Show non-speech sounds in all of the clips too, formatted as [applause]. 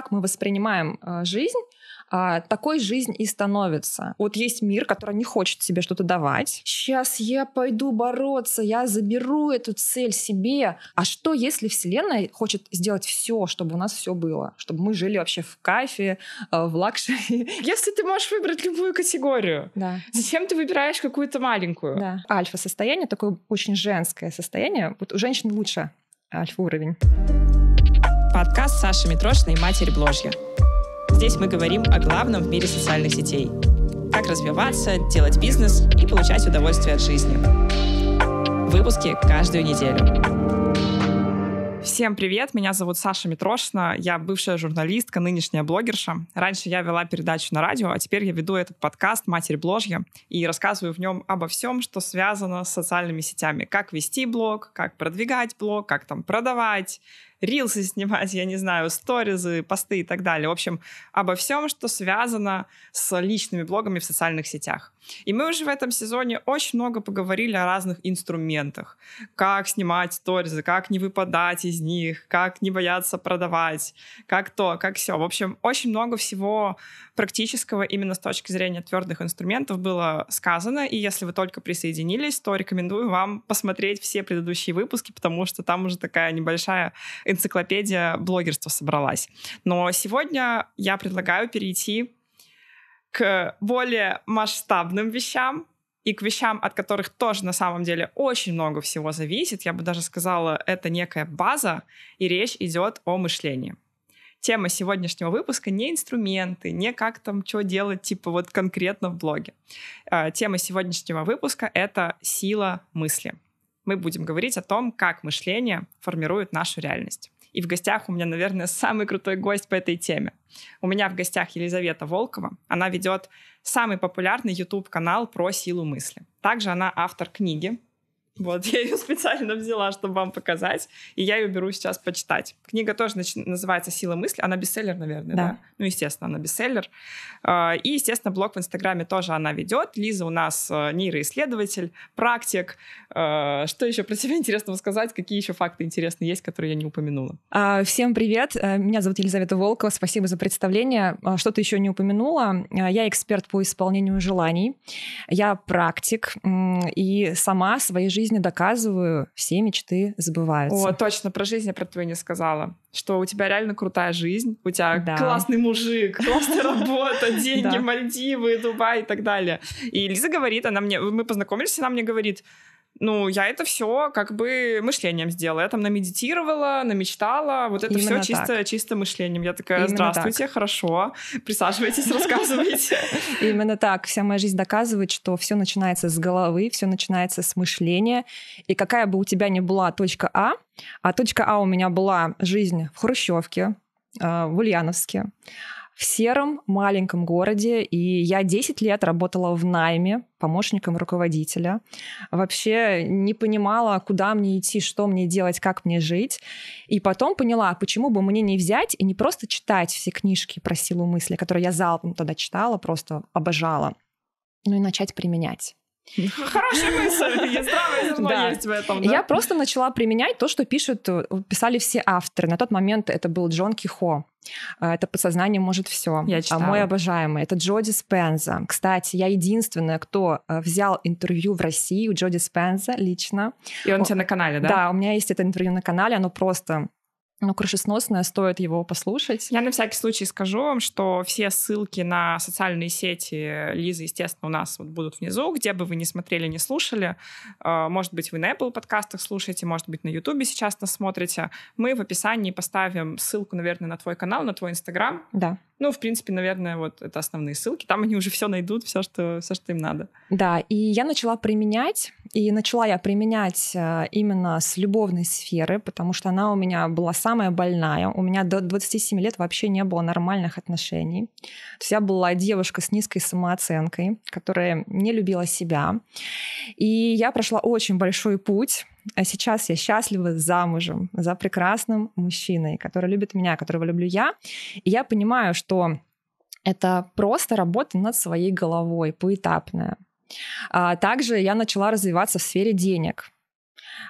как мы воспринимаем э, жизнь, а, такой жизнь и становится. Вот есть мир, который не хочет себе что-то давать. Сейчас я пойду бороться, я заберу эту цель себе. А что, если Вселенная хочет сделать все, чтобы у нас все было? Чтобы мы жили вообще в кайфе, э, в лакшери? [laughs] Если ты можешь выбрать любую категорию, да. зачем ты выбираешь какую-то маленькую? Да. Альфа-состояние, такое очень женское состояние. Вот у женщин лучше альфа-уровень. Подкаст Саши Митрошиной «Матерь Бложья». Здесь мы говорим о главном в мире социальных сетей. Как развиваться, делать бизнес и получать удовольствие от жизни. Выпуски каждую неделю. Всем привет, меня зовут Саша Митрошина, я бывшая журналистка, нынешняя блогерша. Раньше я вела передачу на радио, а теперь я веду этот подкаст «Матерь Бложья» и рассказываю в нем обо всем, что связано с социальными сетями. Как вести блог, как продвигать блог, как там продавать, рилсы снимать, я не знаю, сторизы, посты и так далее. В общем, обо всем, что связано с личными блогами в социальных сетях. И мы уже в этом сезоне очень много поговорили о разных инструментах. Как снимать сторизы, как не выпадать из них, как не бояться продавать, как то, как все. В общем, очень много всего практического именно с точки зрения твердых инструментов было сказано, и если вы только присоединились, то рекомендую вам посмотреть все предыдущие выпуски, потому что там уже такая небольшая энциклопедия блогерства собралась. Но сегодня я предлагаю перейти к более масштабным вещам, и к вещам, от которых тоже на самом деле очень много всего зависит. Я бы даже сказала, это некая база, и речь идет о мышлении тема сегодняшнего выпуска не инструменты, не как там что делать, типа вот конкретно в блоге. А, тема сегодняшнего выпуска — это сила мысли. Мы будем говорить о том, как мышление формирует нашу реальность. И в гостях у меня, наверное, самый крутой гость по этой теме. У меня в гостях Елизавета Волкова. Она ведет самый популярный YouTube-канал про силу мысли. Также она автор книги вот, [laughs] я ее специально взяла, чтобы вам показать, и я ее беру сейчас почитать. Книга тоже называется «Сила мысли», она бестселлер, наверное, да? да? Ну, естественно, она бестселлер. А, и, естественно, блог в Инстаграме тоже она ведет. Лиза у нас э, нейроисследователь, практик. А, что еще про тебя [laughs] интересного сказать? Какие еще факты интересные есть, которые я не упомянула? А, всем привет, э, меня зовут Елизавета Волкова, спасибо за представление. Что-то еще не упомянула. Я эксперт по исполнению желаний, я практик, и сама своей жизнью жизни доказываю, все мечты сбываются. О, точно, про жизнь я про твою не сказала. Что у тебя реально крутая жизнь, у тебя да. классный мужик, классная [laughs] работа, деньги, Мальдивы, Дубай и так далее. И Лиза говорит, она мне, мы познакомились, она мне говорит, ну, я это все как бы мышлением сделала. Я там намедитировала, намечтала. Вот это все чисто, чисто мышлением. Я такая, Именно здравствуйте, так. хорошо, присаживайтесь, [laughs] рассказывайте. Именно так. Вся моя жизнь доказывает, что все начинается с головы, все начинается с мышления. И какая бы у тебя ни была точка А, а точка А у меня была жизнь в Хрущевке, а, в Ульяновске, в сером маленьком городе, и я 10 лет работала в найме помощником руководителя. Вообще не понимала, куда мне идти, что мне делать, как мне жить. И потом поняла, почему бы мне не взять и не просто читать все книжки про силу мысли, которые я залпом тогда читала, просто обожала, но и начать применять. Хорошая мысль, здравая зерно да. есть в этом. Да? Я просто начала применять то, что пишут, э, писали все авторы. На тот момент это был Джон Кихо. Э, это подсознание может все. Я э, читала. А мой обожаемый это Джоди Спенза. Кстати, я единственная, кто взял интервью в России у Джоди Спенза лично. И он у тебя на канале, да? Да, у меня есть это интервью на канале, оно просто ну, крышесносное, стоит его послушать. Я на всякий случай скажу вам, что все ссылки на социальные сети Лизы, естественно, у нас вот будут внизу, где бы вы ни смотрели, не слушали. Э, может быть, вы на Apple подкастах слушаете, может быть, на YouTube сейчас нас смотрите. Мы в описании поставим ссылку, наверное, на твой канал, на твой Инстаграм. Да. Ну, в принципе, наверное, вот это основные ссылки. Там они уже все найдут, все, что, все, что им надо. Да, и я начала применять, и начала я применять э, именно с любовной сферы, потому что она у меня была самая больная. У меня до 27 лет вообще не было нормальных отношений. То есть я была девушка с низкой самооценкой, которая не любила себя. И я прошла очень большой путь а сейчас я счастлива замужем за прекрасным мужчиной, который любит меня, которого люблю я. И я понимаю, что это просто работа над своей головой, поэтапная. А также я начала развиваться в сфере денег.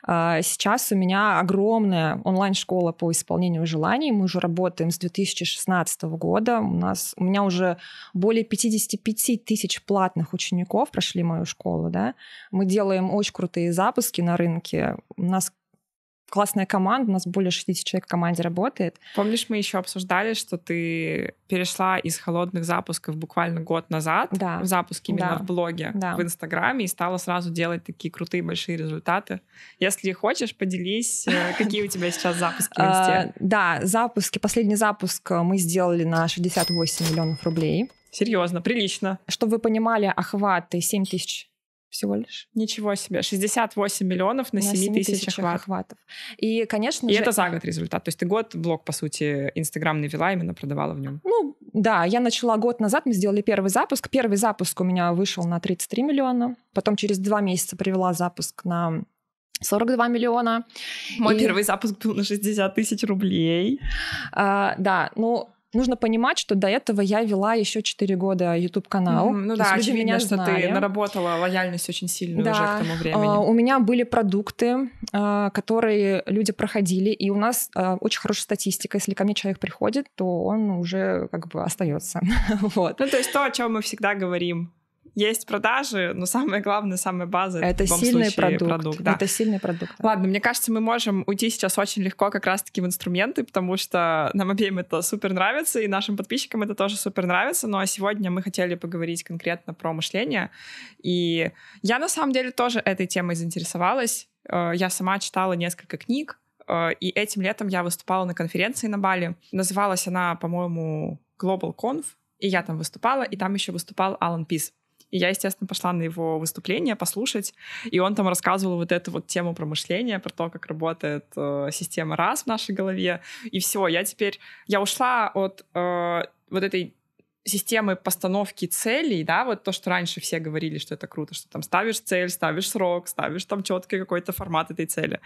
А, сейчас у меня огромная онлайн-школа по исполнению желаний. Мы уже работаем с 2016 года. У, нас, у меня уже более 55 тысяч платных учеников прошли мою школу. Да? Мы делаем очень крутые запуски на рынке. У нас классная команда, у нас более 60 человек в команде работает. Помнишь, мы еще обсуждали, что ты перешла из холодных запусков буквально год назад да. в запуск именно да. в блоге, да. в Инстаграме, и стала сразу делать такие крутые большие результаты. Если хочешь, поделись, э, [laughs] какие у тебя сейчас запуски в а, Да, запуски. Последний запуск э, мы сделали на 68 миллионов рублей. Серьезно, прилично. Чтобы вы понимали, охваты 7 тысяч всего лишь. Ничего себе. 68 миллионов на 7, 7 тысяч, охват. охватов. И, конечно И же... это за год результат. То есть ты год блог, по сути, Инстаграм навела, именно продавала в нем. Ну, да. Я начала год назад, мы сделали первый запуск. Первый запуск у меня вышел на 33 миллиона. Потом через два месяца привела запуск на 42 миллиона. Мой и... первый запуск был на 60 тысяч рублей. А, да, ну нужно понимать, что до этого я вела еще 4 года YouTube канал. Mm, ну да, очевидно, меня что знали. ты наработала лояльность очень сильную да. уже к тому а, времени. Uh, у меня были продукты, uh, которые люди проходили, и у нас uh, очень хорошая статистика. Если ко мне человек приходит, то он уже как бы остается. [laughs] вот. Ну, то есть то, о чем мы всегда говорим есть продажи, но самое главное, самая база — это, это сильный случае, продукт. продукт да. Это сильный продукт. Да. Ладно, мне кажется, мы можем уйти сейчас очень легко как раз-таки в инструменты, потому что нам обеим это супер нравится, и нашим подписчикам это тоже супер нравится. Но ну, а сегодня мы хотели поговорить конкретно про мышление. И я, на самом деле, тоже этой темой заинтересовалась. Э, я сама читала несколько книг, э, и этим летом я выступала на конференции на Бали. Называлась она, по-моему, Global Conf, и я там выступала, и там еще выступал Алан Пис. И я, естественно, пошла на его выступление послушать, и он там рассказывал вот эту вот тему про мышление, про то, как работает э, система раз в нашей голове, и все. Я теперь, я ушла от э, вот этой системы постановки целей, да, вот то, что раньше все говорили, что это круто, что там ставишь цель, ставишь срок, ставишь там четкий какой-то формат этой цели.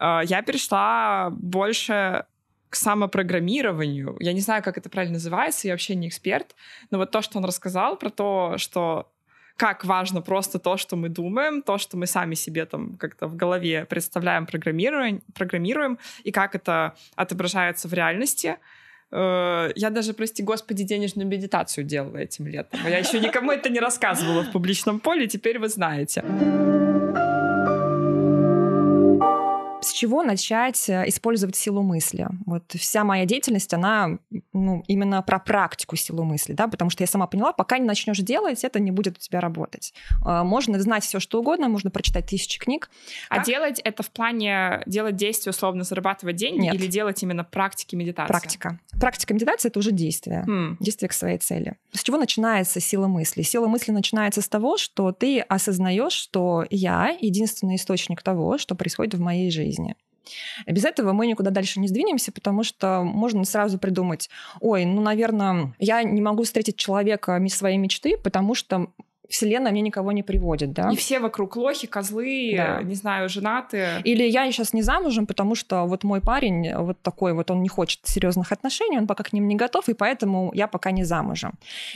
Э, я перешла больше к самопрограммированию. Я не знаю, как это правильно называется, я вообще не эксперт, но вот то, что он рассказал про то, что как важно просто то, что мы думаем, то, что мы сами себе там как-то в голове представляем, программируем, программируем и как это отображается в реальности. Э, я даже, прости господи, денежную медитацию делала этим летом. А я еще никому это не рассказывала в публичном поле, теперь вы знаете чего начать э, использовать силу мысли? Вот вся моя деятельность, она ну, именно про практику силу мысли, да, потому что я сама поняла, пока не начнешь делать, это не будет у тебя работать. Э, можно знать все, что угодно, можно прочитать тысячи книг. А делать это в плане делать действия, условно зарабатывать деньги Нет. или делать именно практики медитации? Практика. Практика медитации это уже действие. Hmm. Действие к своей цели. С чего начинается сила мысли? Сила мысли начинается с того, что ты осознаешь, что я единственный источник того, что происходит в моей жизни. Без этого мы никуда дальше не сдвинемся, потому что можно сразу придумать, ой, ну, наверное, я не могу встретить человека своей мечты, потому что вселенная мне никого не приводит, да. И все вокруг лохи, козлы, да. не знаю, женатые. Или я сейчас не замужем, потому что вот мой парень вот такой вот, он не хочет серьезных отношений, он пока к ним не готов, и поэтому я пока не замужем.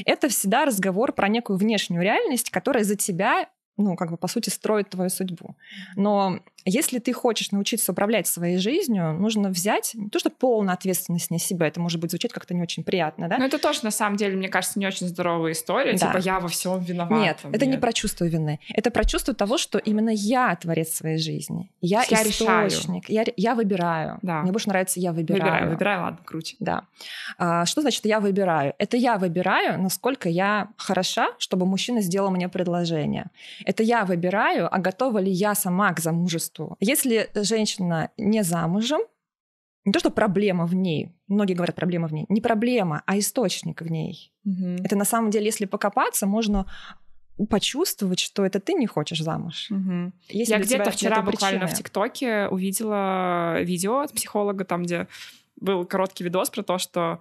Это всегда разговор про некую внешнюю реальность, которая за тебя ну, как бы, по сути, строит твою судьбу. Но если ты хочешь научиться управлять своей жизнью, нужно взять не то, что полную ответственность на себя, это может быть звучать как-то не очень приятно, да? Но это тоже, на самом деле, мне кажется, не очень здоровая история, да. типа я во всем виновата. Нет, это не про чувство вины, это про чувство того, что именно я творец своей жизни, я, я источник, решаю. я, я выбираю. Да. Мне больше нравится я выбираю. Выбираю, выбираю, ладно, круче. Да. А, что значит я выбираю? Это я выбираю, насколько я хороша, чтобы мужчина сделал мне предложение. Это я выбираю, а готова ли я сама к замужеству факту. Если женщина не замужем, не то, что проблема в ней, многие говорят проблема в ней, не проблема, а источник в ней. Угу. Это на самом деле, если покопаться, можно почувствовать, что это ты не хочешь замуж. Угу. Если Я где-то вчера буквально причины. в ТикТоке увидела видео от психолога, там, где был короткий видос про то, что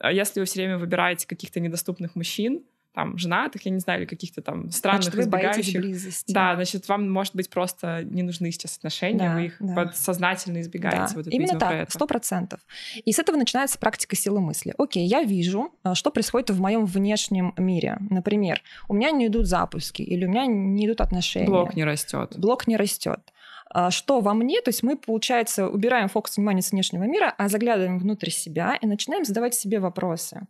э, если вы все время выбираете каких-то недоступных мужчин, там женатых, я не знаю, или каких-то там странных, значит, вы избегающих. близости. Да, значит, вам, может быть, просто не нужны сейчас отношения, да, вы их да. подсознательно избегаете. Да. Вот это, Именно так, сто процентов. И с этого начинается практика силы мысли. Окей, я вижу, а, что происходит в моем внешнем мире. Например, у меня не идут запуски, или у меня не идут отношения. Блок не растет. Блок не растет а, что во мне, то есть мы, получается, убираем фокус внимания с внешнего мира, а заглядываем внутрь себя и начинаем задавать себе вопросы.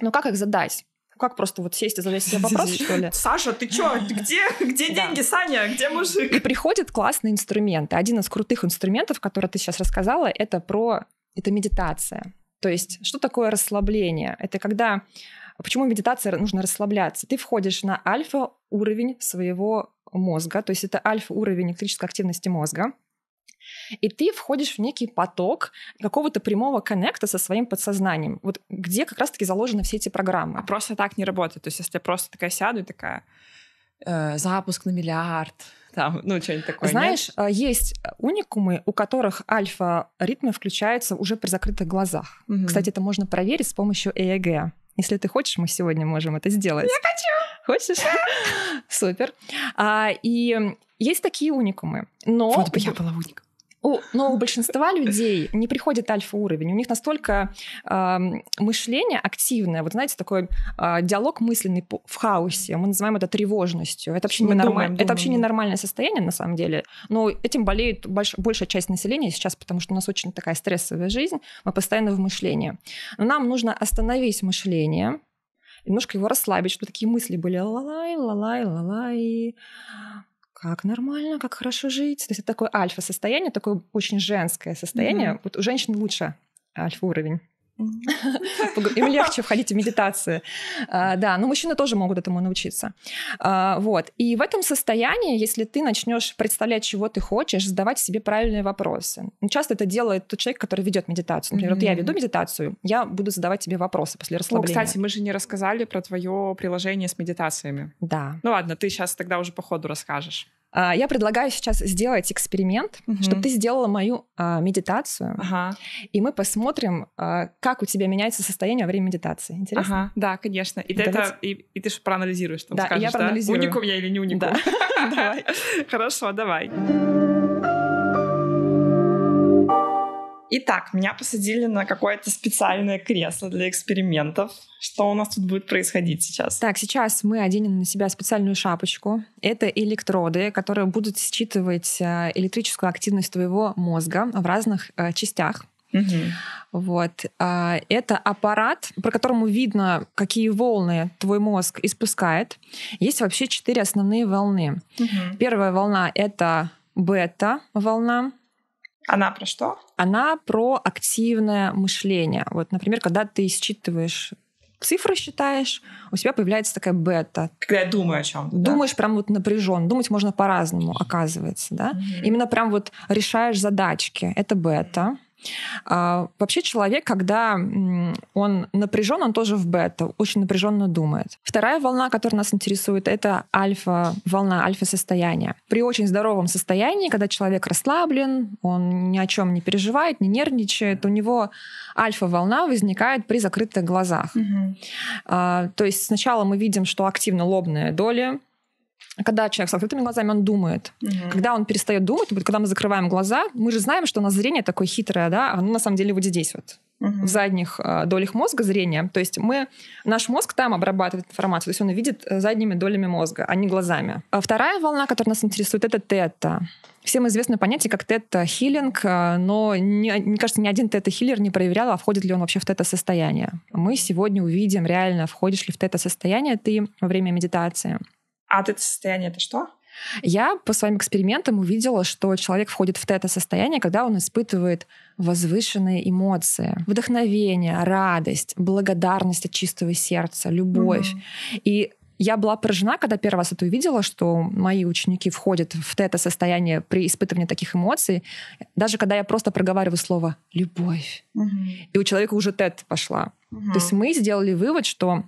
Но как их задать? Как просто вот сесть и задать себе [laughs] вопрос, что ли? Саша, ты чё? [laughs] Где, где деньги, да. Саня? Где мужик? И приходят классные инструменты. Один из крутых инструментов, который ты сейчас рассказала, это про... Это медитация. То есть что такое расслабление? Это когда... Почему медитация э, нужно расслабляться? Ты входишь на альфа-уровень своего мозга, то есть это альфа-уровень электрической активности мозга, и ты входишь в некий поток какого-то прямого коннекта со своим подсознанием, вот где как раз-таки заложены все эти программы. А просто так не работает. То есть если я просто такая сяду и такая, э, запуск на миллиард, там, [laughs] ну, что-нибудь такое. Знаешь, нет? Э, есть э, уникумы, у которых альфа-ритмы включаются уже при закрытых глазах. Угу. Кстати, это можно проверить с помощью ЭЭГ. Если ты хочешь, мы сегодня можем это сделать. Я хочу! Хочешь? [laughs] Супер. А, и есть такие уникумы, но... Вот бы я была уником. У, но у большинства людей не приходит альфа-уровень. У них настолько э, мышление активное, вот знаете, такой э, диалог мысленный в хаосе. Мы называем это тревожностью. Это вообще, ненормаль... это вообще ненормальное состояние, на самом деле. Но этим болеет больш... большая часть населения сейчас, потому что у нас очень такая стрессовая жизнь. Мы постоянно в мышлении. Но нам нужно остановить мышление, немножко его расслабить, чтобы такие мысли были ла-лаи, ла лалай, ла лалай как нормально, как хорошо жить. То есть это такое альфа-состояние, такое очень женское состояние. Mm-hmm. Вот у женщин лучше альфа-уровень. [laughs] Им легче входить в медитации. А, да, но мужчины тоже могут этому научиться. А, вот. И в этом состоянии, если ты начнешь представлять, чего ты хочешь, задавать себе правильные вопросы. Часто это делает тот человек, который ведет медитацию. Например, вот я веду медитацию, я буду задавать тебе вопросы после расслабления. О, кстати, мы же не рассказали про твое приложение с медитациями. Да. Ну ладно, ты сейчас тогда уже по ходу расскажешь. А, я предлагаю сейчас сделать эксперимент, угу. чтобы ты сделала мою а, медитацию, ага. и мы посмотрим, а, как у тебя меняется состояние во время медитации. Интересно? Ага, да, конечно. И, ты, это, и, и ты же проанализируешь, там да, скажешь, я проанализирую. да? Уникум я или не уникум? Да, [laughs] давай. [laughs] Хорошо, давай. Итак, меня посадили на какое-то специальное кресло для экспериментов. Что у нас тут будет происходить сейчас? Так, сейчас мы оденем на себя специальную шапочку. Это электроды, которые будут считывать э, электрическую активность твоего мозга в разных э, частях. Угу. Вот. Э, это аппарат, по которому видно, какие волны твой мозг испускает. Есть вообще четыре основные волны. Угу. Первая волна — это бета-волна, она про что? Она про активное мышление. Вот, например, когда ты считываешь цифры считаешь, у тебя появляется такая бета. Когда я думаю о чем да? Думаешь прям вот напряжен. Думать можно по-разному, оказывается, да? Mm-hmm. Именно прям вот решаешь задачки. Это бета. А, вообще человек, когда он напряжен, он тоже в бета, очень напряженно думает. Вторая волна, которая нас интересует, это альфа-волна, альфа-состояние. При очень здоровом состоянии, когда человек расслаблен, он ни о чем не переживает, не нервничает, у него альфа-волна возникает при закрытых глазах. Угу. То есть сначала мы видим, что активно лобная доля, когда человек с открытыми глазами, он думает. Угу. Когда он перестает думать, вот когда мы закрываем глаза, мы же знаем, что у нас зрение такое хитрое, да, оно на самом деле вот здесь вот в задних э, долях мозга зрения. То есть мы, наш мозг там обрабатывает информацию, то есть он видит э, задними долями мозга, а не глазами. А вторая волна, которая нас интересует, это тета. Всем известно понятие как тета-хиллинг, э, но, не, мне кажется, ни один тета-хиллер не проверял, а входит ли он вообще в тета-состояние. Мы сегодня увидим реально, входишь ли в тета-состояние ты во время медитации. А вот это состояние это что? Я по своим экспериментам увидела, что человек входит в тета-состояние, когда он испытывает возвышенные эмоции, вдохновение, радость, благодарность от чистого сердца, любовь. mm И я была поражена, когда первый раз это увидела, что мои ученики входят в это состояние при испытывании таких эмоций. Даже когда я просто проговариваю слово «любовь», угу. и у человека уже тет пошла. Угу. То есть мы сделали вывод, что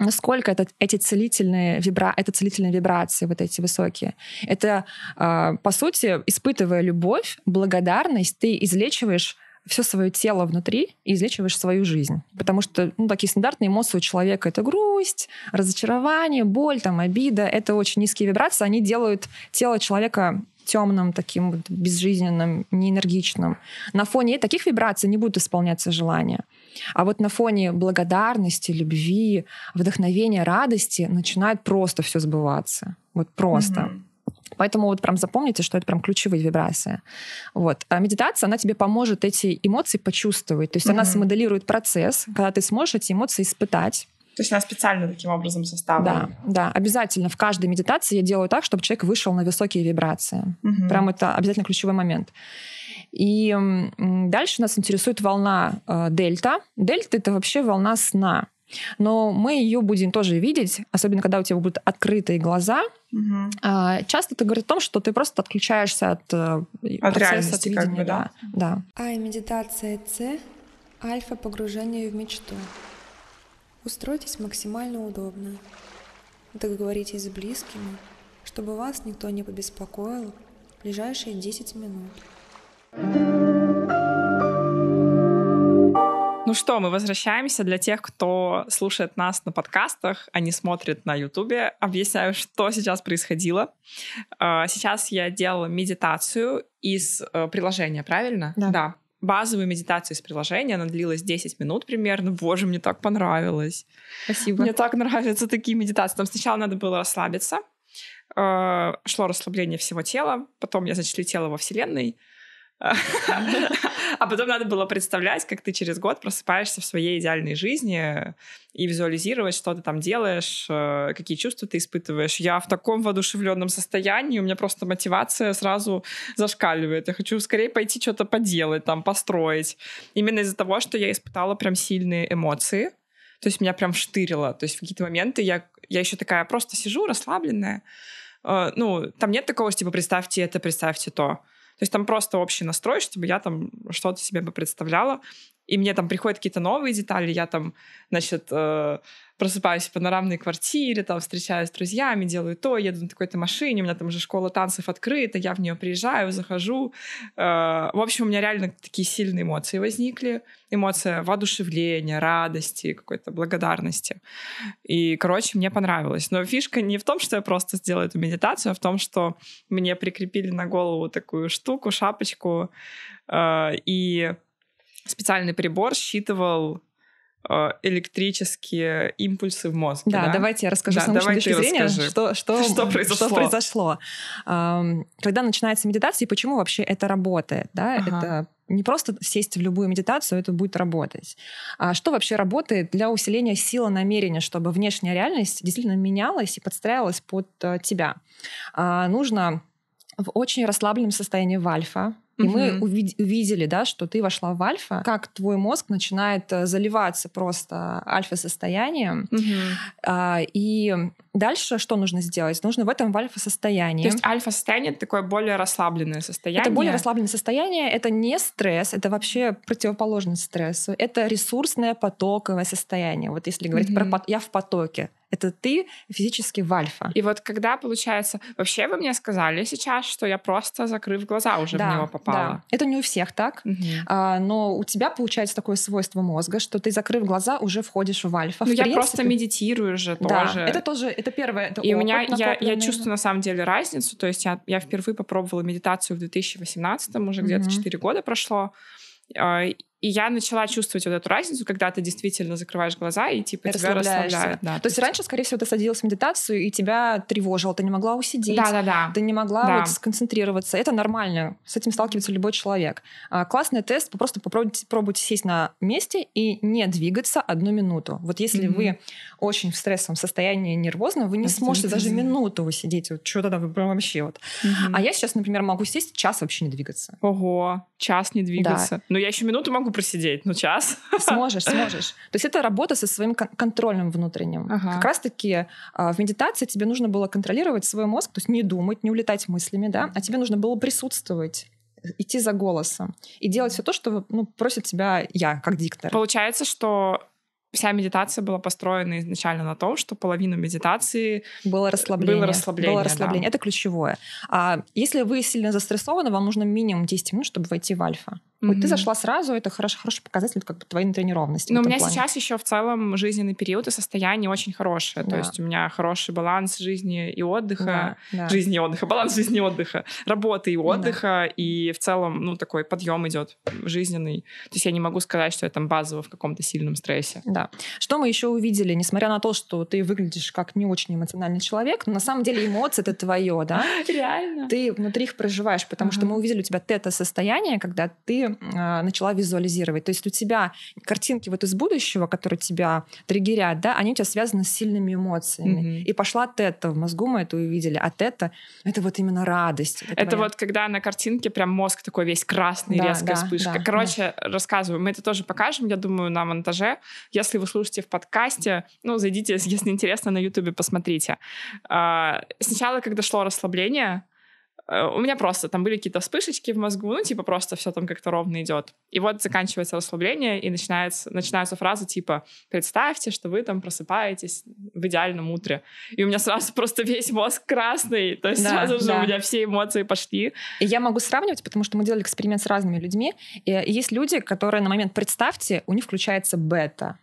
насколько это, эти целительные вибра... это целительные вибрации вот эти высокие. Это, а, по сути, испытывая любовь, благодарность, ты излечиваешь все свое тело внутри и излечиваешь свою жизнь. Потому что ну, такие стандартные эмоции у человека — это грусть, разочарование, боль, там, обида. Это очень низкие вибрации. Они делают тело человека темным, таким вот безжизненным, неэнергичным. На фоне таких вибраций не будут исполняться желания. А вот на фоне благодарности, любви, вдохновения, радости начинает просто все сбываться. Вот просто. Mm-hmm. Поэтому вот прям запомните, что это прям ключевые вибрации. Вот. А медитация, она тебе поможет эти эмоции почувствовать. То есть mm-hmm. она смоделирует процесс, когда ты сможешь эти эмоции испытать то есть она специально таким образом составлена. Да, да. Обязательно в каждой медитации я делаю так, чтобы человек вышел на высокие вибрации. Угу. Прям это обязательно ключевой момент. И дальше нас интересует волна э, дельта. Дельта это вообще волна сна. Но мы ее будем тоже видеть, особенно когда у тебя будут открытые глаза. Угу. часто это говорит о том, что ты просто отключаешься от, э, от процесса, от видения. Как бы, да? Да. да. А медитация С альфа погружение в мечту. Устройтесь максимально удобно. Договоритесь с близкими, чтобы вас никто не побеспокоил в ближайшие 10 минут. Ну что, мы возвращаемся для тех, кто слушает нас на подкастах, а не смотрит на Ютубе. Объясняю, что сейчас происходило. А, сейчас я делала медитацию из э, приложения, правильно? Да. да базовую медитацию из приложения. Она длилась 10 минут примерно. Боже, мне так понравилось. Спасибо. Мне так нравятся такие медитации. Там сначала надо было расслабиться. Э, шло расслабление всего тела. Потом я, значит, летела во Вселенной. [laughs] [laughs] А потом надо было представлять, как ты через год просыпаешься в своей идеальной жизни и визуализировать, что ты там делаешь, э, какие чувства ты испытываешь. Я в таком воодушевленном состоянии, у меня просто мотивация сразу зашкаливает. Я хочу скорее пойти что-то поделать, там, построить. Именно из-за того, что я испытала прям сильные эмоции. То есть меня прям штырило. То есть в какие-то моменты я, я еще такая просто сижу, расслабленная. Э, ну, там нет такого, типа представьте это, представьте то. То есть там просто общий настрой, чтобы я там что-то себе бы представляла. И мне там приходят какие-то новые детали, я там, значит, э, просыпаюсь в панорамной квартире, там встречаюсь с друзьями, делаю то, еду на такой-то машине, у меня там уже школа танцев открыта, я в нее приезжаю, захожу. Э, в общем, у меня реально такие сильные эмоции возникли. Эмоция воодушевления, радости, какой-то благодарности. И, короче, мне понравилось. Но фишка не в том, что я просто сделала эту медитацию, а в том, что мне прикрепили на голову такую штуку, шапочку, э, и специальный прибор считывал Э, электрические импульсы в мозге. Да, да? давайте я расскажу да, с научной точки зрения, что, что, [laughs] что произошло. Что произошло. Когда начинается медитация и почему вообще это работает? Да? Ага. Это не просто сесть в любую медитацию, это будет работать. А что вообще работает для усиления силы намерения, чтобы внешняя реальность действительно менялась и подстраивалась под э, тебя? А, нужно в очень расслабленном состоянии в альфа, и угу. мы уви- увидели, да, что ты вошла в альфа, как твой мозг начинает э, заливаться просто альфа-состоянием. Угу. А, и Дальше что нужно сделать? Нужно в этом в альфа-состоянии. То есть альфа-состояние — это такое более расслабленное состояние? Это более расслабленное состояние, это не стресс, это вообще противоположность стрессу. Это ресурсное потоковое состояние. Вот если говорить mm-hmm. про «я в потоке», это ты физически в альфа. И вот когда получается, вообще вы мне сказали сейчас, что я просто закрыв глаза уже да, в него попала. Да. Это не у всех так, угу. а, но у тебя получается такое свойство мозга, что ты закрыв глаза уже входишь в альфа. Ну я принципе... просто медитирую же да, Это тоже это первое. Это и у меня я, я чувствую на самом деле разницу. То есть я, я впервые попробовала медитацию в 2018, уже mm-hmm. где-то 4 года прошло. А, и я начала чувствовать вот эту разницу, когда ты действительно закрываешь глаза и типа и тебя расслабляет. Да, то, то есть раньше, скорее всего, ты садилась в медитацию и тебя тревожило, ты не могла усидеть, да, да, да. ты не могла да. вот сконцентрироваться. Это нормально, с этим сталкивается любой человек. А, классный тест, просто попробуйте, попробуйте сесть на месте и не двигаться одну минуту. Вот если mm-hmm. вы очень в стрессовом состоянии, нервозно, вы не Это сможете даже жизнь. минуту вы вот что тогда вы прям вообще вот. Mm-hmm. А я сейчас, например, могу сесть час вообще не двигаться. Ого, час не двигаться. Да. Но я еще минуту могу могу просидеть, ну час. Сможешь, сможешь. То есть это работа со своим кон- контролем внутренним. Ага. Как раз-таки а, в медитации тебе нужно было контролировать свой мозг, то есть не думать, не улетать мыслями, да, а тебе нужно было присутствовать идти за голосом и делать все то, что ну, просит тебя я, как диктор. Получается, что вся медитация была построена изначально на том, что половину медитации было э, расслабление. Было расслабление. Было расслабление. Да. Это ключевое. А если вы сильно застрессованы, вам нужно минимум 10 минут, чтобы войти в альфа. Mm-hmm. Вот ты зашла сразу, это хороший, хороший показатель как бы твоей натренированности. Но у меня плане. сейчас еще в целом жизненный период и состояние очень хорошее. Да. То есть у меня хороший баланс жизни и отдыха, да, да. жизни и отдыха, баланс жизни и отдыха, работы и отдыха, да. и в целом, ну, такой подъем идет жизненный. То есть я не могу сказать, что я там базово в каком-то сильном стрессе. Да да. Что мы еще увидели, несмотря на то, что ты выглядишь как не очень эмоциональный человек, но на самом деле эмоции это твое, да? Реально. Ты внутри их проживаешь, потому что мы увидели у тебя это состояние когда ты а, начала визуализировать. То есть у тебя картинки вот из будущего, которые тебя триггерят, да, они у тебя связаны с сильными эмоциями. И пошла от тета в мозгу, мы это увидели. А это это вот именно радость. Это вот когда на картинке прям мозг такой весь красный, резкая вспышка. Короче, рассказываю, мы это тоже покажем, я думаю, на монтаже. Если если вы слушаете в подкасте, ну, зайдите, если интересно, на Ютубе посмотрите. А, сначала, когда шло расслабление, э, у меня просто там были какие-то вспышечки в мозгу, ну, типа просто все там как-то ровно идет. И вот заканчивается расслабление, и начинается, начинаются фразы типа «Представьте, что вы там просыпаетесь в идеальном утре». И у меня сразу просто весь мозг красный, то есть да, сразу же да. у меня все эмоции пошли. И я могу сравнивать, потому что мы делали эксперимент с разными людьми, и э, есть люди, которые на момент «представьте», у них включается бета.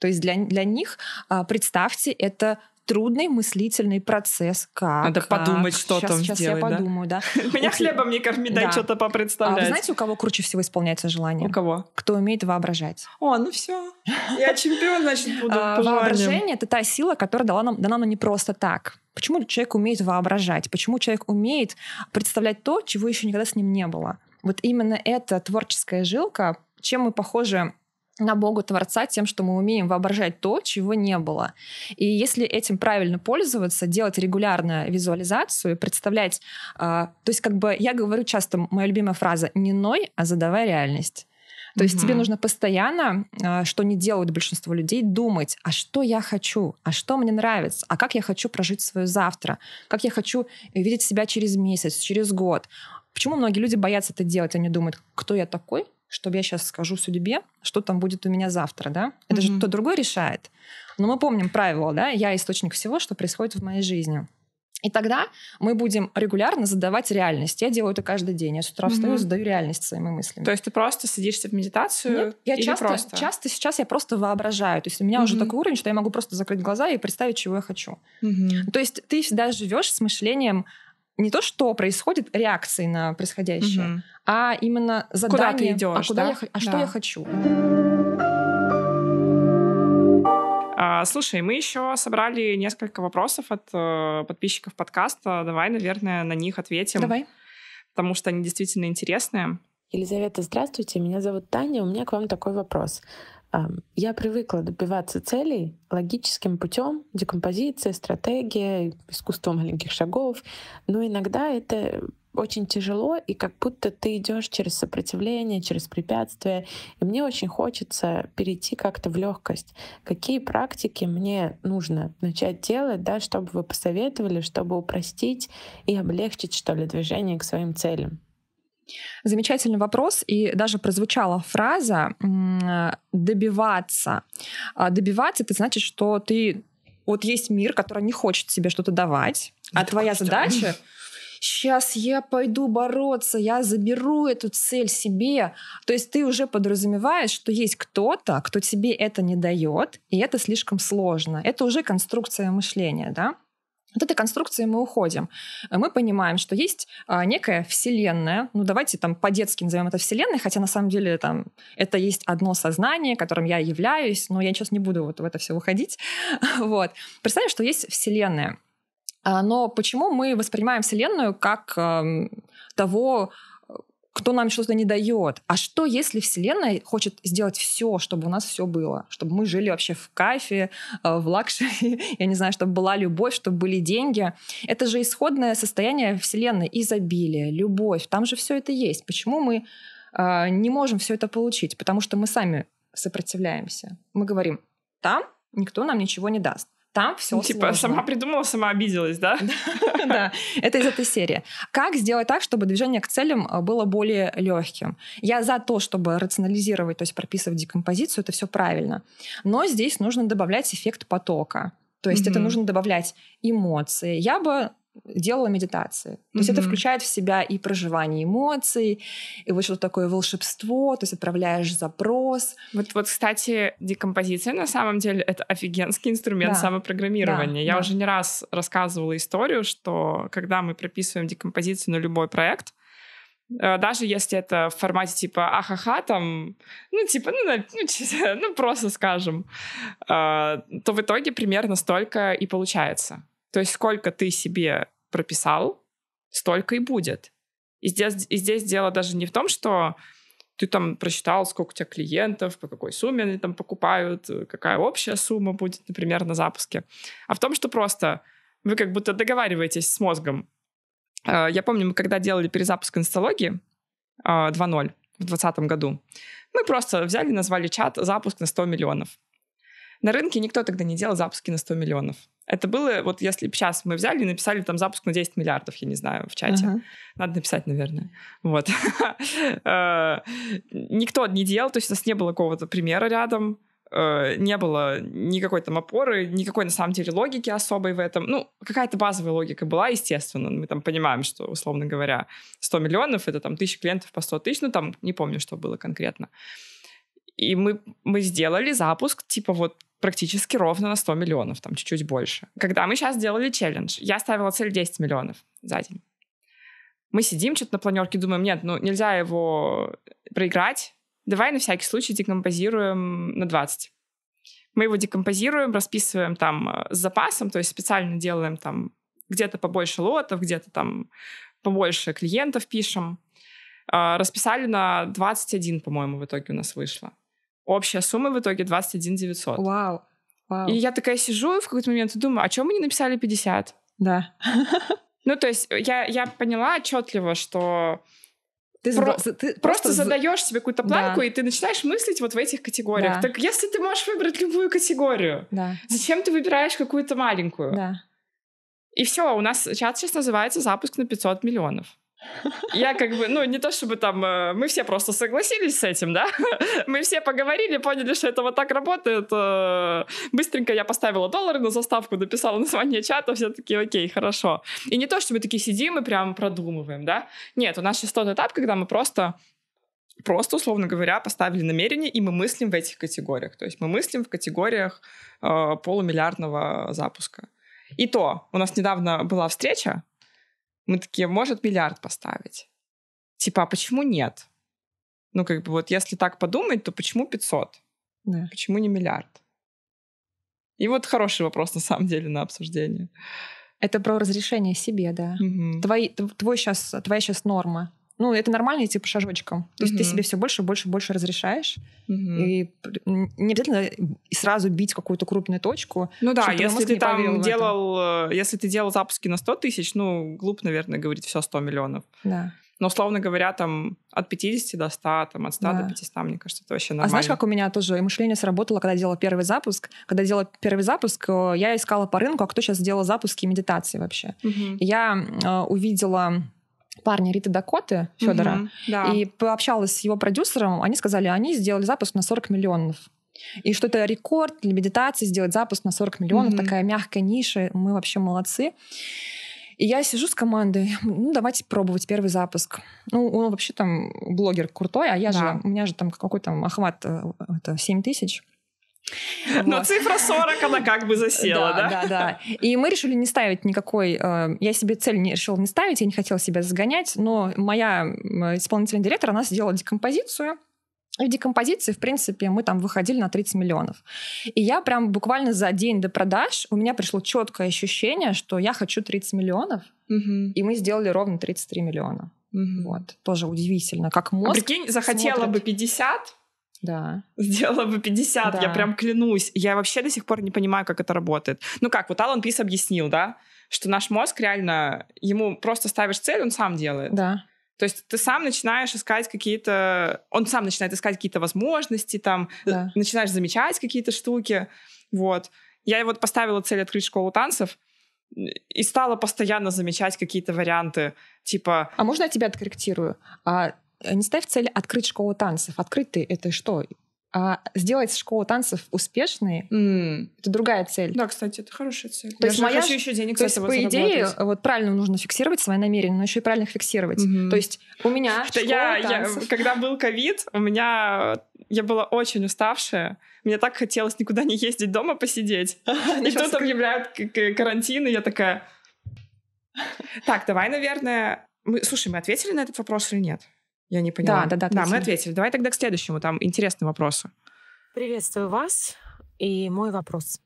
То есть для, для них, а, представьте, это трудный мыслительный процесс. Как? Надо как? подумать, что сейчас, там сейчас сделать, я да? подумаю, да. [laughs] Меня хлебом не корми, дай что-то попредставлять. А вы знаете, у кого круче всего исполняется желание? У кого? Кто умеет воображать. О, ну все. Я [laughs] чемпион, значит, буду а, Воображение — это та сила, которая дала нам, дана нам не просто так. Почему человек умеет воображать? Почему человек умеет представлять то, чего еще никогда с ним не было? Вот именно эта творческая жилка, чем мы похожи на Бога Творца тем, что мы умеем воображать то, чего не было. И если этим правильно пользоваться, делать регулярно визуализацию, представлять... Э, то есть как бы я говорю часто, моя любимая фраза «не ной, а задавай реальность». То есть тебе нужно постоянно, а, что не делают большинство людей, думать, а что я хочу, а что мне нравится, а как я хочу прожить свое завтра, как я хочу видеть себя через месяц, через год. Почему многие люди боятся это делать? Они думают, кто я такой, чтобы я сейчас скажу судьбе, что там будет у меня завтра, да? Это mm-hmm. же кто другой решает. Но мы помним правило, да? Я источник всего, что происходит в моей жизни. И тогда мы будем регулярно задавать реальность. Я делаю это каждый день. Я с утра встаю, mm-hmm. задаю реальность своими мыслями. То есть ты просто садишься в медитацию? Нет, я или часто, просто? часто сейчас я просто воображаю. То есть у меня mm-hmm. уже такой уровень, что я могу просто закрыть глаза и представить, чего я хочу. Mm-hmm. То есть ты всегда живешь с мышлением не то, что происходит, реакции на происходящее, угу. а именно задание. Куда ты идешь? А, куда да? я, а что да. я хочу? А, слушай, мы еще собрали несколько вопросов от э, подписчиков подкаста. Давай, наверное, на них ответим. Давай. Потому что они действительно интересные. Елизавета, здравствуйте. Меня зовут Таня. У меня к вам такой вопрос. Я привыкла добиваться целей логическим путем, декомпозиция, стратегия, искусство маленьких шагов, но иногда это очень тяжело, и как будто ты идешь через сопротивление, через препятствия. И мне очень хочется перейти как-то в легкость. Какие практики мне нужно начать делать, да, чтобы вы посоветовали, чтобы упростить и облегчить, что ли, движение к своим целям? Замечательный вопрос, и даже прозвучала фраза «добиваться». А добиваться — это значит, что ты... Вот есть мир, который не хочет тебе что-то давать, а это твоя задача сейчас я пойду бороться, я заберу эту цель себе. То есть ты уже подразумеваешь, что есть кто-то, кто тебе это не дает, и это слишком сложно. Это уже конструкция мышления, да? От этой конструкции мы уходим. Э, мы понимаем, что есть а, некая вселенная, ну давайте там по-детски назовем это вселенной, хотя на самом деле там это есть одно сознание, которым я являюсь, но я сейчас не буду вот в это все выходить. [laughs] вот. Представим, что есть вселенная. А, но почему мы воспринимаем вселенную как а, того кто нам что-то не дает. А что, если Вселенная хочет сделать все, чтобы у нас все было? Чтобы мы жили вообще в кайфе, э, в лакшери, [laughs] я не знаю, чтобы была любовь, чтобы были деньги. Это же исходное состояние Вселенной, изобилие, любовь. Там же все это есть. Почему мы э, не можем все это получить? Потому что мы сами сопротивляемся. Мы говорим, там никто нам ничего не даст. Там все ну, Типа, сложно. сама придумала, сама обиделась, да? [laughs] Да, это из этой серии. Как сделать так, чтобы движение к целям э, было более легким? Я за то, чтобы рационализировать, то есть прописывать декомпозицию, это все правильно. Но здесь нужно добавлять эффект потока. То есть это нужно добавлять эмоции. Я бы делала медитации. То mm-hmm. есть это включает в себя и проживание эмоций, и вот что-то такое волшебство, то есть отправляешь запрос. Вот, вот, кстати, декомпозиция на самом деле это офигенский инструмент да. самопрограммирования. Да, Я да. уже не раз рассказывала историю, что когда мы прописываем декомпозицию на любой проект, э, даже если это в формате типа ахаха, там, ну, типа, ну, ну, [laughs] ну просто скажем, э, то в итоге примерно столько и получается. То есть сколько ты себе прописал, столько и будет. И здесь, и здесь дело даже не в том, что ты там прочитал, сколько у тебя клиентов, по какой сумме они там покупают, какая общая сумма будет, например, на запуске, а в том, что просто вы как будто договариваетесь с мозгом. А, я помню, мы когда делали перезапуск инсталогии 2.0 а, в 2020 году, мы просто взяли, назвали чат «Запуск на 100 миллионов». На рынке никто тогда не делал запуски на 100 миллионов. Это было, вот если бы сейчас мы взяли и написали там запуск на 10 миллиардов, я не знаю, в чате. Ага. Надо написать, наверное. Вот. [laughs] Э, никто не делал, то есть у нас не было какого-то примера рядом, э, не было никакой там опоры, никакой на самом деле логики особой в этом. Ну, какая-то базовая логика была, естественно. Мы там понимаем, что, условно говоря, 100 миллионов — это там тысяча клиентов по 100 тысяч, ну там не помню, что было конкретно. И мы, мы сделали запуск, типа вот практически ровно на 100 миллионов, там чуть-чуть больше. Когда мы сейчас делали челлендж, я ставила цель 10 миллионов за день. Мы сидим что-то на планерке, думаем, нет, ну нельзя его проиграть, давай на всякий случай декомпозируем на 20. Мы его декомпозируем, расписываем там э, с запасом, то есть специально делаем там где-то побольше лотов, где-то там побольше клиентов пишем. Э, расписали на 21, по-моему, в итоге у нас вышло. Общая сумма в итоге 21 900. Вау. Вау. И я такая сижу в какой-то момент и думаю, а чем мы не написали 50? Да. [laughs] Ну, то есть э, я, я поняла отчетливо, что ты, Про... за... ты просто, просто задаешь себе какую-то планку, да. и ты начинаешь мыслить вот в этих категориях. Да. Так если ты можешь выбрать любую категорию, да. зачем ты выбираешь какую-то маленькую? Да. И все, у нас чат сейчас называется запуск на 500 миллионов. Я как бы, ну, не то чтобы там, э, мы все просто согласились с этим, да? [laughs] Мы все поговорили, поняли, что это вот так работает. Э, быстренько я поставила доллары на заставку, написала название чата, все таки окей, хорошо. И не то, чтобы такие сидим и прям продумываем, да? Нет, у нас сейчас тот этап, когда мы просто просто, условно говоря, поставили намерение, и мы мыслим в этих категориях. То есть мы мыслим в категориях э, полумиллиардного запуска. И то, у нас недавно была встреча, мы такие, может, миллиард поставить? Типа, а почему нет? Ну, как бы вот если так подумать, то почему 500? Да. Почему не миллиард? И вот хороший вопрос на самом деле на обсуждение. Это про разрешение себе, да. Угу. Твои, твой сейчас, твоя сейчас норма ну, это нормально идти по шажочкам. То есть mm-hmm. ты себе все больше, больше, больше разрешаешь. Mm-hmm. И не обязательно сразу бить какую-то крупную точку. Ну да, если ты там делал... Э, если ты делал запуски на 100 тысяч, ну, глупо, наверное, говорить все 100 миллионов. Да. Но, условно говоря, там от 50 до 100, там, от 100 да. до 500, мне кажется, это вообще нормально. А знаешь, как у меня тоже мышление сработало, когда я делала первый запуск? Когда я делала первый запуск, э, я искала по рынку, а кто сейчас делал запуски медитации вообще. Угу. Я э, увидела парня Риты Дакоты, Федора, угу, да. и пообщалась с его продюсером, они сказали, они сделали запуск на 40 миллионов. И что это рекорд для медитации, сделать запуск на 40 миллионов, mm такая мягкая ниша, мы вообще молодцы. И я сижу с командой, ну, давайте пробовать первый запуск. Ну, он вообще там блогер крутой, а я да. же, у меня же там какой там охват э, это 7 тысяч. Вот. Но цифра 40, она как бы засела, да? Да, да, да. И мы решили не ставить никакой... Э, я себе цель не решила не ставить, я не хотела себя загонять, но моя исполнительный директор, она сделала декомпозицию, и в декомпозиции, в принципе, мы там выходили на 30 миллионов. И я прям буквально за день до продаж у меня пришло четкое ощущение, что я хочу 30 миллионов, угу. и мы сделали ровно 33 миллиона. Угу. Вот, тоже удивительно, как а мозг. А прикинь, захотела смотрит. бы 50, да. Сделала бы 50, да. я прям клянусь. Я вообще до сих пор не понимаю, как это работает. Ну как, вот Алан Пис объяснил, да, что наш мозг реально, ему просто ставишь цель, он сам делает. Да. То есть ты сам начинаешь искать какие-то... Он сам начинает искать какие-то возможности, там, э, да. начинаешь замечать какие-то штуки. Вот. Я вот поставила цель открыть школу танцев, и стала постоянно замечать какие-то варианты, типа... А можно я тебя откорректирую? А Э, не ставь цель открыть школу танцев. Открыть ты это что? А сделать школу танцев успешной mm. это другая цель. Да, кстати, это хорошая цель. То Я есть моя... хочу еще денег То есть, по заработать. идее, вот правильно нужно фиксировать свои намерения, но еще и правильно их фиксировать. Mm-hmm. То есть у меня школа я, танцев... я, Когда был ковид, у меня я была очень уставшая. Мне так хотелось никуда не ездить, дома посидеть. [laughs] И тут объявляют карантин, и я такая... Так, давай, наверное... слушай, мы ответили на этот вопрос или нет? Я не поняла. Да, да, да. Ответили. Да, мы ответили. Давай тогда к следующему. Там интересные вопросы. Приветствую вас. И мой вопрос.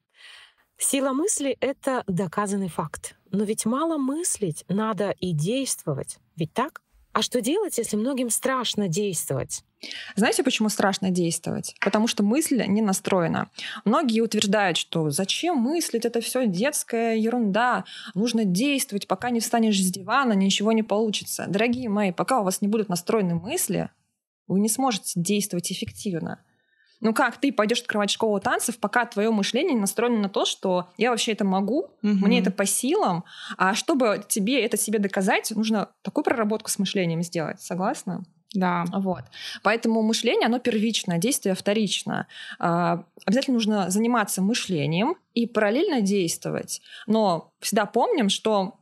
Сила мысли — это доказанный факт. Но ведь мало мыслить, надо и действовать. Ведь так? А что делать, если многим страшно действовать? Знаете, почему страшно действовать? Потому что мысль не настроена. Многие утверждают, что зачем мыслить, это все детская ерунда, нужно действовать, пока не встанешь с дивана, ничего не получится. Дорогие мои, пока у вас не будут настроены мысли, вы не сможете действовать эффективно. Ну как ты пойдешь открывать школу танцев, пока твое мышление настроено на то, что я вообще это могу, угу. мне это по силам, а чтобы тебе это себе доказать, нужно такую проработку с мышлением сделать, согласна? Да. Вот. Поэтому мышление, оно первичное, действие вторичное. А, обязательно нужно заниматься мышлением и параллельно действовать. Но всегда помним, что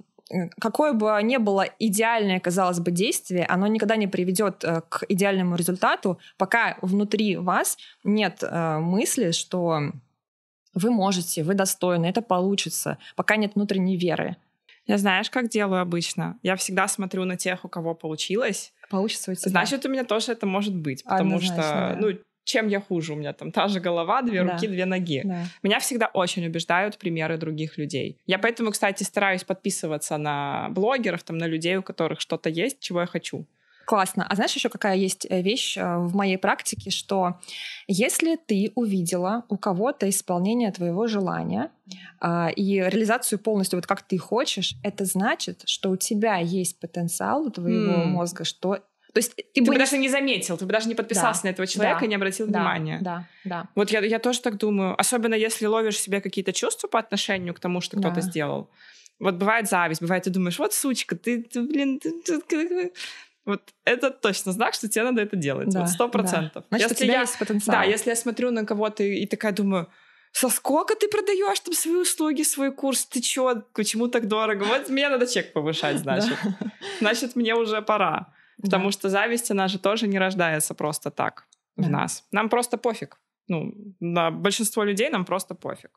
какое бы ни было идеальное, казалось бы, действие, оно никогда не приведет э, к идеальному результату, пока внутри вас нет э, мысли, что вы можете, вы достойны, это получится, пока нет внутренней веры. Я знаешь, как делаю обычно? Я всегда смотрю на тех, у кого получилось. Получится у тебя. Значит, у меня тоже это может быть, потому что, да. ну, чем я хуже? У меня там та же голова, две да. руки, две ноги. Да. Меня всегда очень убеждают примеры других людей. Я поэтому, кстати, стараюсь подписываться на блогеров, там, на людей, у которых что-то есть, чего я хочу. Классно. А знаешь еще какая есть э, вещь э, в моей практике, что если ты увидела у кого-то исполнение твоего желания а, и реализацию полностью вот как ты хочешь, это значит, что у тебя есть потенциал у твоего mm. мозга, что то есть э, ты, ты бы даже не заметил, ты бы даже не подписался да, на этого человека да, и не обратил да, внимания. Да, да. Вот я, я тоже так думаю. Особенно если ловишь себе какие-то чувства по отношению к тому, что кто-то да. сделал. Вот бывает зависть, бывает ты думаешь, вот сучка, ты, ты блин, ты, ты, ты, вот это точно знак, что тебе надо это делать. Да, вот сто процентов. Да. Значит, если у тебя я, есть потенциал. Да, если я смотрю на кого-то и, и такая думаю, со сколько ты продаешь там свои услуги, свой курс, ты чё, почему так дорого? Вот мне надо чек повышать, [laughs] значит. Значит, мне уже пора. Потому да. что зависть, она же тоже не рождается просто так да. в нас. Нам просто пофиг. Ну, на большинство людей нам просто пофиг.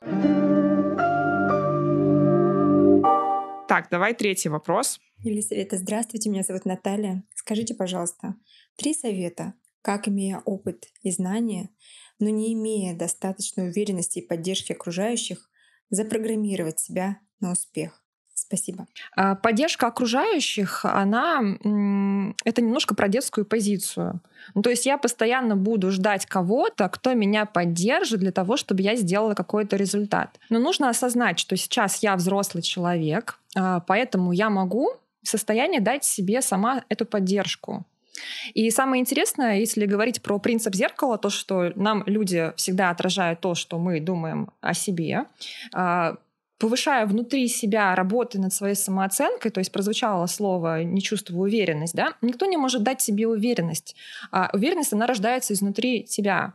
Так, давай третий вопрос. Елизавета, здравствуйте, меня зовут Наталья. Скажите, пожалуйста, три совета, как, имея опыт и знания, но не имея достаточной уверенности и поддержки окружающих, запрограммировать себя на успех? Спасибо. А, поддержка окружающих, она это немножко про детскую позицию. Ну, то есть я постоянно буду ждать кого-то, кто меня поддержит для того, чтобы я сделала какой-то результат. Но нужно осознать, что сейчас я взрослый человек, а, поэтому я могу в состоянии дать себе сама эту поддержку. И самое интересное, если говорить про принцип зеркала, то, что нам люди всегда отражают то, что мы думаем о себе, а, повышая внутри себя работы над своей самооценкой, то есть прозвучало слово «не чувствую уверенность», да, никто не может дать себе уверенность. А уверенность, она рождается изнутри тебя.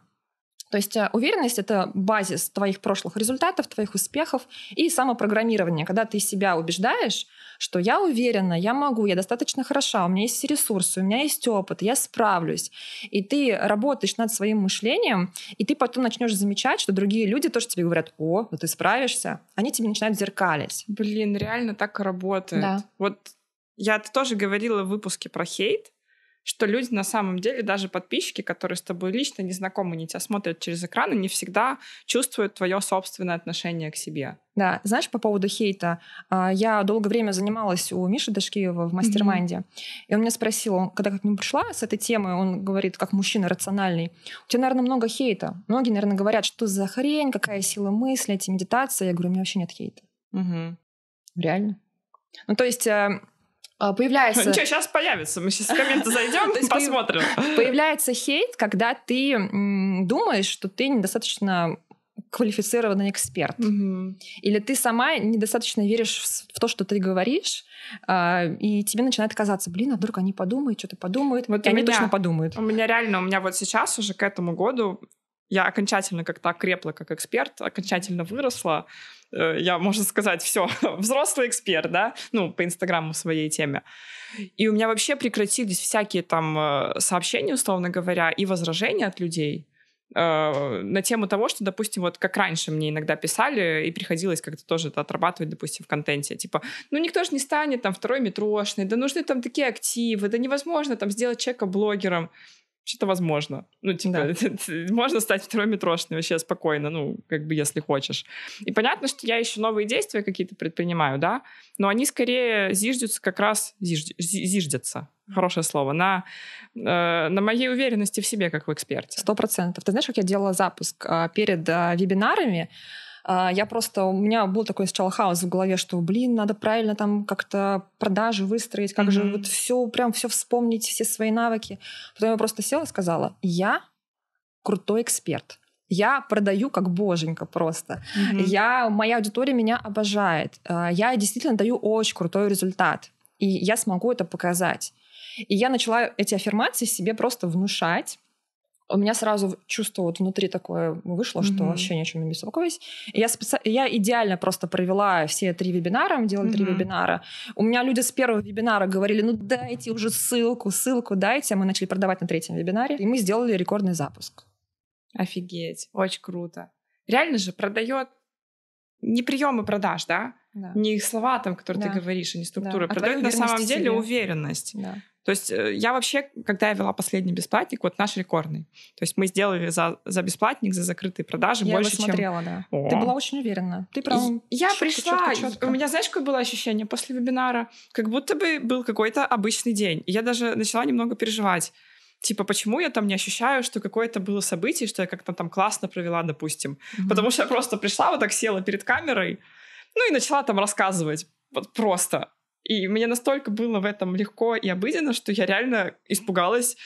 То есть э, уверенность — это базис твоих прошлых результатов, твоих успехов и самопрограммирование, когда ты себя убеждаешь, что я уверена, я могу, я достаточно хороша, у меня есть ресурсы, у меня есть опыт, я справлюсь. И ты работаешь над своим мышлением, и ты потом начнешь замечать, что другие люди тоже тебе говорят, о, ну ты справишься, они тебе начинают зеркалить. Блин, реально так работает. Да. Вот я тоже говорила в выпуске про хейт, что люди на самом деле, даже подписчики, которые с тобой лично не знакомы, не тебя смотрят через экран, не всегда чувствуют твое собственное отношение к себе. Да, знаешь, по поводу хейта, а, я долгое время занималась у Миши Дашкиева в мастер mm-hmm. и он меня спросил, он, когда к нему пришла с этой темой. он говорит, как мужчина рациональный, у тебя, наверное, много хейта. Многие, наверное, говорят, что за хрень, какая сила мысли, эти медитации. Я говорю, у меня вообще нет хейта. Mm-hmm. Реально. Ну, то есть э, а, появляется... Ничего, сейчас появится, мы сейчас в комменты [laughs] зайдем, посмотрим. Появляется хейт, когда ты думаешь, что ты недостаточно квалифицированный эксперт. Или ты сама недостаточно веришь в, то, что ты говоришь, а, и тебе начинает казаться, блин, а вдруг они подумают, что-то подумают, вот и они точно подумают. У меня реально, у меня вот сейчас уже к этому году я окончательно как-то окрепла как эксперт, окончательно выросла, Э, я, можно сказать, все, [laughs] взрослый эксперт, да, ну, по Инстаграму своей теме. И у меня вообще прекратились всякие там э, сообщения, условно говоря, и возражения от людей э, на тему того, что, допустим, вот как раньше мне иногда писали, и приходилось как-то тоже это отрабатывать, допустим, в контенте, типа, ну никто же не станет там второй метрошный, да нужны там такие активы, да невозможно там сделать человека блогером что-то возможно. Ну, типа, да. [laughs] можно стать второй метрошной вообще спокойно, ну, как бы, если хочешь. И понятно, что я еще новые действия какие-то предпринимаю, да, но они скорее зиждются как раз, зиждятся, хорошее слово, на, э, на моей уверенности в себе, как в эксперте. Сто процентов. Ты знаешь, как я делала запуск э, перед э, вебинарами? А, я просто, у меня был такой сначала хаос в голове, что, блин, надо правильно там как-то продажи выстроить, как mm-hmm. же вот все, прям все вспомнить, все свои навыки. Потом я просто села и сказала, я крутой эксперт. Я продаю как боженька просто. Mm-hmm. Я, моя аудитория меня обожает. А, я действительно даю очень крутой результат. И я смогу это показать. И я начала эти аффирмации себе просто внушать у меня сразу чувство вот внутри такое вышло, что mm-hmm. вообще ни о чем не беспокоюсь. И я, специ... я идеально просто провела все три вебинара, мы делали mm-hmm. три вебинара. У меня люди с первого вебинара говорили, ну дайте уже ссылку, ссылку дайте. А мы начали продавать на третьем вебинаре, и мы сделали рекордный запуск. Офигеть, очень круто. Реально же продает не приемы а продаж, да? да. не их слова, а там, которые да. ты говоришь, а не структура. Да. Продают на самом деле уверенность. Да. То есть э, я вообще, когда я вела последний бесплатник, вот наш рекордный. То есть мы сделали за, за бесплатник, за закрытые продажи я больше, его смотрела, чем... да. О. Ты была очень уверена. Ты прям... Я пришла, у меня, знаешь, какое было ощущение после вебинара? Как будто бы был какой-то обычный день. я даже начала немного переживать. Типа, почему я там не ощущаю, что какое-то было событие, что я как-то там классно провела, допустим. Mm-hmm. Потому что я просто пришла, вот так села перед камерой, ну и начала там рассказывать вот просто. И мне настолько было в этом легко и обыденно, что я реально испугалась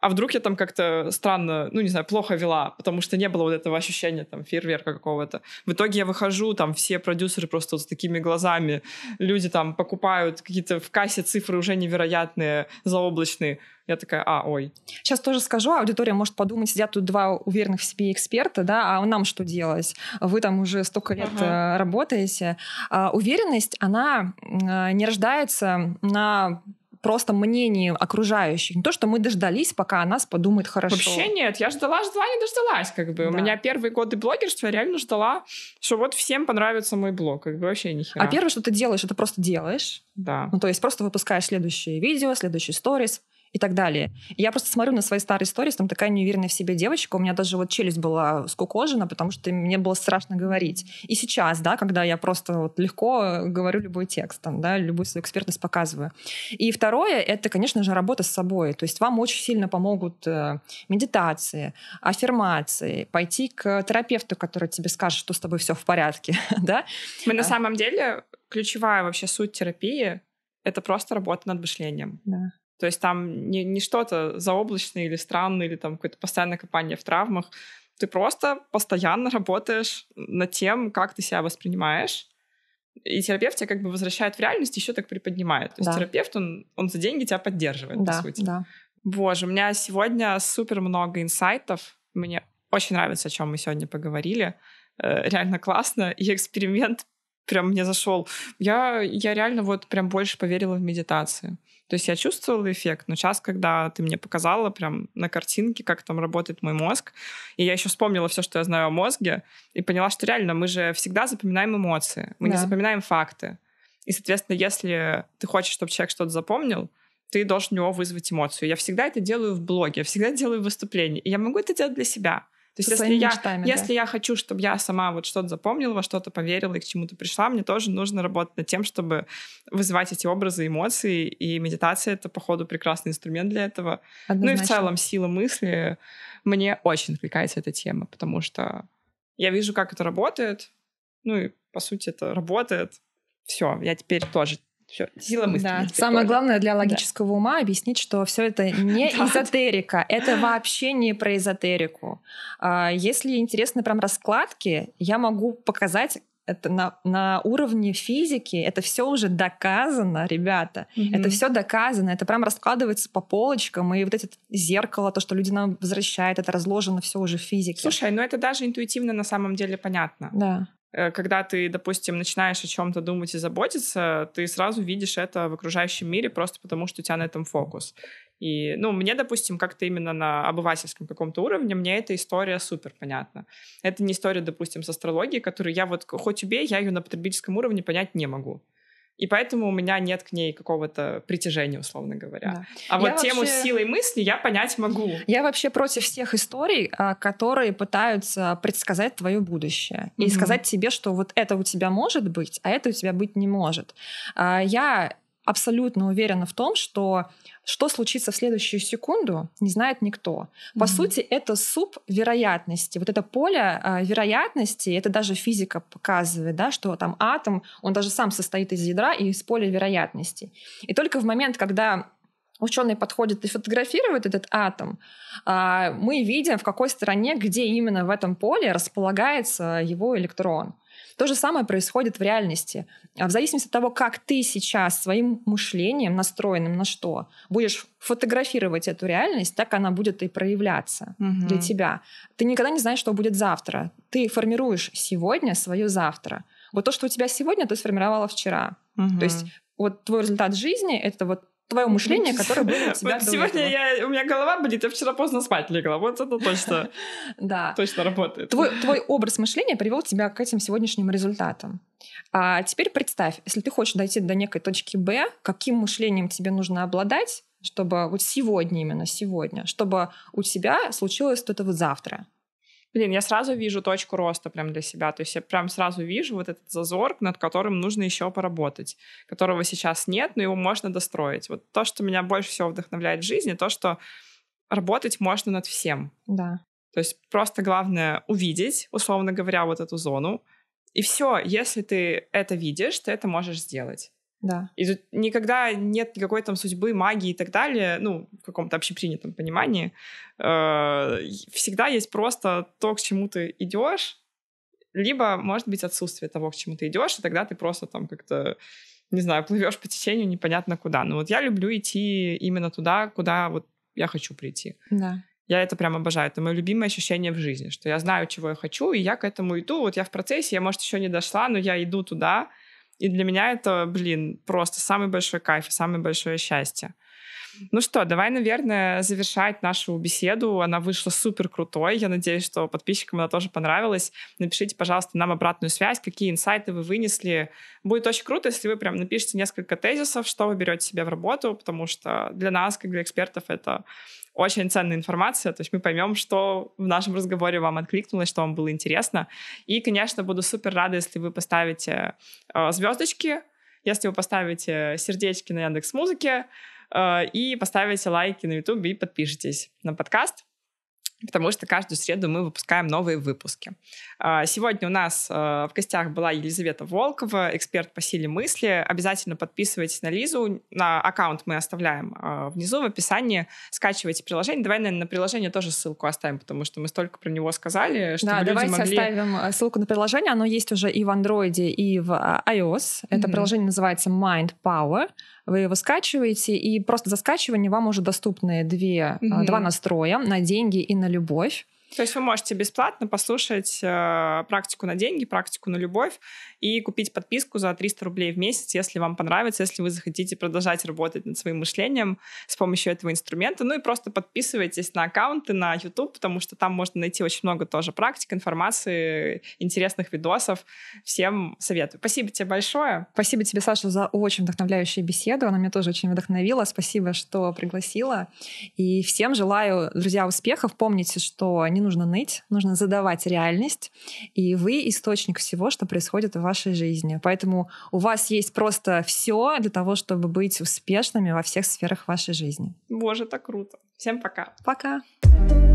а вдруг я там как-то странно, ну, не знаю, плохо вела, потому что не было вот этого ощущения там фейерверка какого-то. В итоге я выхожу, там все продюсеры просто вот с такими глазами, люди там покупают какие-то в кассе цифры уже невероятные, заоблачные. Я такая, а, ой. Сейчас тоже скажу, аудитория может подумать, сидят тут два уверенных в себе эксперта, да, а нам что делать? Вы там уже столько лет ага. Э, работаете. А уверенность, она э, не рождается на просто мнением окружающих. Не то, что мы дождались, пока о нас подумает хорошо. Вообще нет, я ждала, ждала, не дождалась, как бы. Да. У меня первые годы блогерства я реально ждала, что вот всем понравится мой блог, как бы вообще ни хера. А первое, что ты делаешь, это просто делаешь. Да. Ну, то есть просто выпускаешь следующее видео, следующий сторис, и так далее. я просто смотрю на свои старые истории, там такая неуверенная в себе девочка, у меня даже вот челюсть была скукожена, потому что мне было страшно говорить. И сейчас, да, когда я просто вот легко говорю любой текст, там, да, любую свою экспертность показываю. И второе, это, конечно же, работа с собой. То есть вам очень сильно помогут э, медитации, аффирмации, пойти к терапевту, который тебе скажет, что с тобой все в порядке, [laughs] да? Мы на а. самом деле ключевая вообще суть терапии это просто работа над мышлением. Да. То есть там не, не что-то заоблачное или странное, или там какое-то постоянное копание в травмах. Ты просто постоянно работаешь над тем, как ты себя воспринимаешь. И терапевт тебя как бы возвращает в реальность, еще так приподнимает. То да. есть терапевт, он, он за деньги тебя поддерживает, да, по сути. Да. Боже, у меня сегодня супер много инсайтов. Мне очень нравится, о чем мы сегодня поговорили. Э, реально классно. И эксперимент прям мне зашел. Я, я реально вот прям больше поверила в медитацию. То есть я чувствовала эффект, но сейчас, когда ты мне показала прям на картинке, как там работает мой мозг, и я еще вспомнила все, что я знаю о мозге, и поняла, что реально мы же всегда запоминаем эмоции, мы да. не запоминаем факты. И, соответственно, если ты хочешь, чтобы человек что-то запомнил, ты должен у него вызвать эмоцию. Я всегда это делаю в блоге, я всегда делаю выступление, и я могу это делать для себя. То есть, если, я, мечтами, если да. я хочу, чтобы я сама вот что-то запомнила, во что-то поверила и к чему-то пришла, мне тоже нужно работать над тем, чтобы вызывать эти образы, эмоции. И медитация это, походу, прекрасный инструмент для этого. Однозначно. Ну и в целом сила мысли. Мне очень откликается эта тема, потому что я вижу, как это работает. Ну и, по сути, это работает. Все, я теперь тоже все, сила мысли. Да. Самое тоже. главное для логического да. ума объяснить, что все это не [laughs] эзотерика, это вообще не про эзотерику. А, если интересны прям раскладки, я могу показать это на, на уровне физики, это все уже доказано, ребята. Mm-hmm. Это все доказано, это прям раскладывается по полочкам, и вот это зеркало, то, что люди нам возвращают, это разложено все уже в физике. Слушай, ну это даже интуитивно на самом деле понятно. Да. Э, когда ты, допустим, начинаешь о чем-то думать и заботиться, ты сразу видишь это в окружающем мире просто потому, что у тебя на этом фокус. И, ну, мне, допустим, как-то именно на обывательском каком-то уровне, мне эта история супер понятна. Это не история, допустим, с астрологией, которую я вот хоть убей, я ее на потребительском уровне понять не могу. И поэтому у меня нет к ней какого-то притяжения, условно говоря. Да. А я вот вообще... тему силы мысли я понять могу. Я вообще против всех историй, а, которые пытаются предсказать твое будущее mm-hmm. и сказать тебе, что вот это у тебя может быть, а это у тебя быть не может. А, я абсолютно уверена в том, что что случится в следующую секунду, не знает никто. По mm-hmm. сути, это суп вероятности. Вот это поле э, вероятности, это даже физика показывает, да, что там атом, он даже сам состоит из ядра и из поля вероятности. И только в момент, когда ученые подходят и фотографируют этот атом, э, мы видим, в какой стороне, где именно в этом поле располагается его электрон. То же самое происходит в реальности. А в зависимости от того, как ты сейчас своим мышлением, настроенным на что, будешь фотографировать эту реальность, так она будет и проявляться угу. для тебя. Ты никогда не знаешь, что будет завтра. Ты формируешь сегодня свое завтра. Вот то, что у тебя сегодня, ты сформировала вчера. Угу. То есть вот твой результат жизни — это вот твое мышление, которое было у [laughs] тебя вот Сегодня я, у меня голова болит, я вчера поздно спать легла. Вот это точно, [laughs] да. точно работает. Твой, твой образ мышления привел тебя к этим сегодняшним результатам. А теперь представь, если ты хочешь дойти до некой точки Б, каким мышлением тебе нужно обладать, чтобы вот сегодня именно, сегодня, чтобы у тебя случилось что-то вот завтра. Блин, я сразу вижу точку роста прям для себя. То есть я прям сразу вижу вот этот зазор, над которым нужно еще поработать, которого сейчас нет, но его можно достроить. Вот то, что меня больше всего вдохновляет в жизни, то, что работать можно над всем. Да. То есть просто главное увидеть, условно говоря, вот эту зону. И все, если ты это видишь, ты это можешь сделать. Да. И тут никогда нет никакой там судьбы, магии и так далее, ну, в каком-то общепринятом понимании. Э, всегда есть просто то, к чему ты идешь, либо, может быть, отсутствие того, к чему ты идешь, и тогда ты просто там как-то, не знаю, плывешь по течению непонятно куда. Но вот я люблю идти именно туда, куда вот я хочу прийти. Да. Я это прям обожаю. Это мое любимое ощущение в жизни, что я знаю, чего я хочу, и я к этому иду. Вот я в процессе, я, может, еще не дошла, но я иду туда, и для меня это, блин, просто самый большой кайф и самое большое счастье. Ну что, давай, наверное, завершать нашу беседу. Она вышла супер крутой. Я надеюсь, что подписчикам она тоже понравилась. Напишите, пожалуйста, нам обратную связь, какие инсайты вы вынесли. Будет очень круто, если вы прям напишите несколько тезисов, что вы берете себе в работу, потому что для нас, как для экспертов, это очень ценная информация, то есть мы поймем, что в нашем разговоре вам откликнулось, что вам было интересно. И, конечно, буду супер рада, если вы поставите э, звездочки, если вы поставите сердечки на Яндекс Музыке э, и поставите лайки на YouTube и подпишитесь на подкаст потому что каждую среду мы выпускаем новые выпуски. А, сегодня у нас а, в гостях была Елизавета Волкова, эксперт по силе мысли. Обязательно подписывайтесь на Лизу, на аккаунт мы оставляем а, внизу в описании. Скачивайте приложение. Давай, наверное, на приложение тоже ссылку оставим, потому что мы столько про него сказали, чтобы да, люди давайте могли... оставим ссылку на приложение. Оно есть уже и в Андроиде, и в iOS. Это mm-hmm. приложение называется Mind Power вы его скачиваете, и просто за скачивание вам уже доступны две, mm-hmm. два настроя на деньги и на любовь. То есть вы можете бесплатно послушать э, практику на деньги, практику на любовь и купить подписку за 300 рублей в месяц, если вам понравится, если вы захотите продолжать работать над своим мышлением с помощью этого инструмента. Ну и просто подписывайтесь на аккаунты на YouTube, потому что там можно найти очень много тоже практик, информации, интересных видосов. Всем советую. Спасибо тебе большое. Спасибо тебе, Саша, за очень вдохновляющую беседу. Она меня тоже очень вдохновила. Спасибо, что пригласила. И всем желаю, друзья, успехов. Помните, что не не нужно ныть, нужно задавать реальность, и вы источник всего, что происходит в вашей жизни. Поэтому у вас есть просто все для того, чтобы быть успешными во всех сферах вашей жизни. Боже, так круто. Всем пока. Пока. Пока.